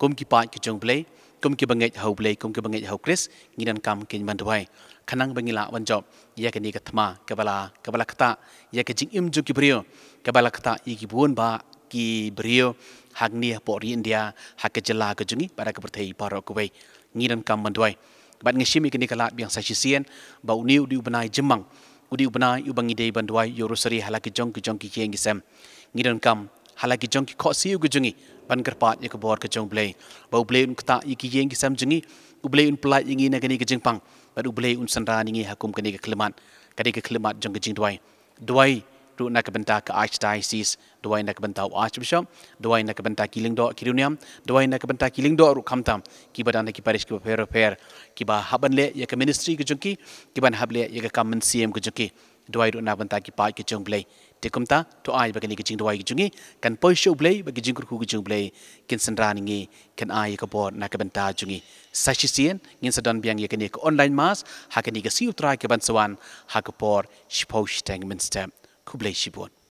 គុំគីប៉ាច់គចុងប្លេគុំគីបង្េចហៅប្លេគុំគីបង្េចហៅគ្រីស្ទងីនកម្មគីមិនដវៃខណងបងីឡាវ៉ាន់ចប់យ៉ាកនីកថ្មាកបឡាកបឡាកតាយ៉ាកជីងអ៊ីមជុគីប្រៀកបឡាកតាអ៊ីគីបួនបាគីប្រៀហាក់នីពរឥណ្ឌាហាក់ជាឡាកជុងីបារកប្រទេសប៉ារ៉ូគ្វេងីនកម្មមិនដវៃបាត់ងេស៊ីមីគនីកឡាបៀងសាឈីសៀនបោនីវឌីវបណៃជីម៉ង Udi ubanai ubangi day bandwai yorosari halaki jongki jongki kiengi sem. Ngidon kam halaki jongki kotsi ugu jongi pan kerpat ye kebor ke jong blei bau blei un kta iki yeng sam jingi u blei un plai ingi na ke jing pang ba u blei un sanra ningi hakum kani ke klimat kani ke klimat jong ke jing duai duai ru na ke benta ke ice dices duai na ke benta u ice bisham duai na ke benta kiling do kiruniam duai na ke benta kiling do ru kamtam ki ba dana ki paris ki fer fer ki ba haban le ye ke ministry ke jong ki ki ban hable ye ke kam cm ke jong ki dwai ru naban ta ki pa ki chung blai te kum ta to ai ba ki ki ching dwai ki chungi kan po shu blai ba ki jing ku ki chung blai kin san ran ngi kan ai ka bor na ka ban ta chungi sa shi sien ngin sa don biang ye ka ni ko online mas ha ka ni ka si utra ka ban sawan ha ka por shi po shi tang minister ku blai shi bon